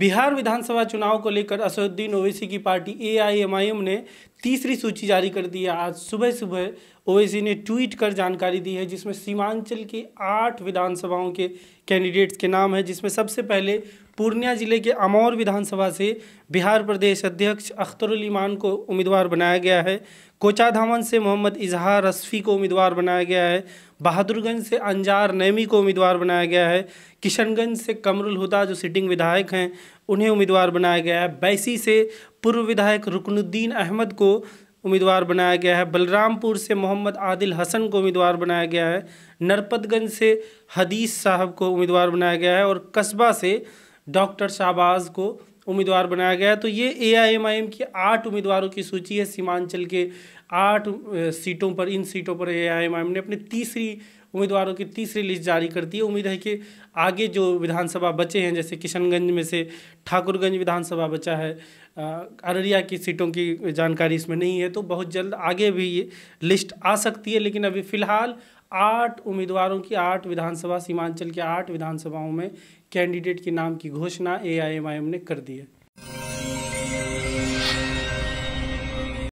बिहार विधानसभा चुनाव को लेकर असदुद्दीन ओवैसी की पार्टी एआईएमआईएम ने तीसरी सूची जारी कर दी है आज सुबह सुबह ओवैसी ने ट्वीट कर जानकारी दी है जिसमें सीमांचल के आठ विधानसभाओं के कैंडिडेट्स के नाम है जिसमें सबसे पहले पूर्णिया जिले के अमौर विधानसभा से बिहार प्रदेश अध्यक्ष अख्तरुल ईमान को उम्मीदवार बनाया गया है कोचाधामन से मोहम्मद इजहार रसफी को उम्मीदवार बनाया गया है बहादुरगंज से अंजार नैमी को उम्मीदवार बनाया गया है किशनगंज से कमरुल हुदा जो सिटिंग विधायक हैं उन्हें उम्मीदवार बनाया गया है बैसी से पूर्व विधायक रुकनुद्दीन अहमद को उम्मीदवार बनाया गया है बलरामपुर से मोहम्मद आदिल हसन को उम्मीदवार बनाया गया है नरपतगंज से हदीस साहब को उम्मीदवार बनाया गया है और कस्बा से डॉक्टर शाहबाज को उम्मीदवार बनाया गया है तो ये ए आई एम आई एम की आठ उम्मीदवारों की सूची है सीमांचल के आठ सीटों पर इन सीटों पर ए आई एम आई एम ने अपनी तीसरी उम्मीदवारों की तीसरी लिस्ट जारी कर दी है उम्मीद है कि आगे जो विधानसभा बचे हैं जैसे किशनगंज में से ठाकुरगंज विधानसभा बचा है अररिया की सीटों की जानकारी इसमें नहीं है तो बहुत जल्द आगे भी ये लिस्ट आ सकती है लेकिन अभी फ़िलहाल आठ उम्मीदवारों की आठ विधानसभा सीमांचल के आठ विधानसभाओं में कैंडिडेट के नाम की घोषणा एआईएमआईएम ने कर दी है